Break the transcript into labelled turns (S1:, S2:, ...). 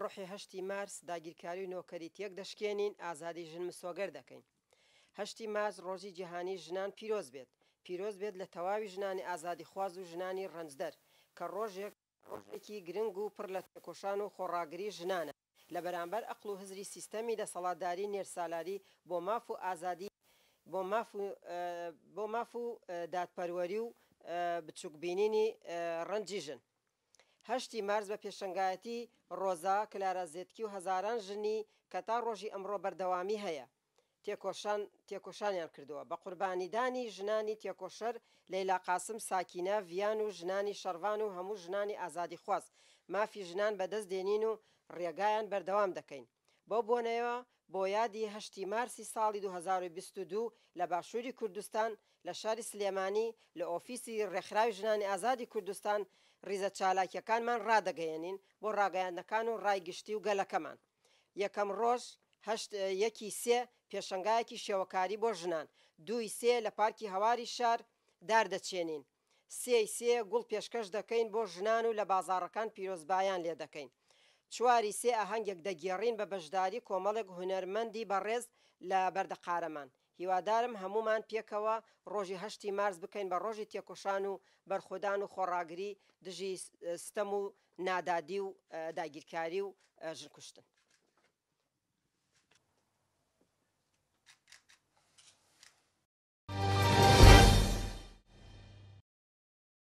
S1: ڕۆحی هەشتی مارس داگیرکاری و نۆکەری تێک دەشکێنین ئازادی ژن مسۆگەر دەکەین. هەشتی مارز ڕۆژی جیهانی ژنان پیرۆز بێت پیرۆز بێت لە تەواوی ژنانی ئازادی خواز و ژنانی ڕەنجدەر کە ڕۆژێک ڕۆژێکی گرنگ و پڕ لە تێکۆشان و خۆڕاگری ژنانە لە بەرامبەر ئەقل و هزری سیستەمی دەسەڵاتداری نێرسالاری بۆ ماف و ئازادی بۆ ماف و دادپەروەری و بچووکبینینی ڕەنجی ژن هەشتی مارز بە پێشنگایەتی ڕۆزا کلارە زێتکی و هەزاران ژنی کە تا ڕۆژی ئەمڕۆ بەردەوامی هەیە تێکۆشان تێکۆشانیان کردووە بە قوربانیدانی ژنانی تێکۆشەر لەیلا قاسم ساکینە ڤیان و ژنانی شەروان و هەموو ژنانی ئازادی خواست مافی ژنان بەدەست دێنین و ڕێگایان بەردەوام دەکەین بۆ بۆنەوە بۆ یادی هەشتی مارسی ساڵی 2022 لە باشووری کوردستان لە شاری سلێمانی لە ئۆفیسی ڕێکخراوی ژنانی ئازادی کوردستان ریزە چالاکیەکانمان ڕدەگەیەنین بۆ ڕاگەیاندەکان و ڕایگشتی و گەلەکەمان یەکەم ڕۆژ یەکی سێ پێشنگایەکی شێوەکاری بۆ ژنان دوی سێ لە پارکی هەواری شار داردەچێنین سێ سێ گوڵ پێشکەش دەکەین بۆ ژنان و لە بازارەکان پیرۆزبایان لێ دەکەین چواری سێ ئاهەنگێک دەگێڕین بە بەشداری کۆمەڵێک هوەرمەندی بەڕێز لە بەردەقارەمان. هیوادارم هەمومان پێکەوە ڕۆژی هەشتی مارز بکەین بە ڕۆژی تێکۆشان و بەرخۆدان و خۆڕاگری دژی ستەم و نادادی و داگیرکاری و ژرکوشتن.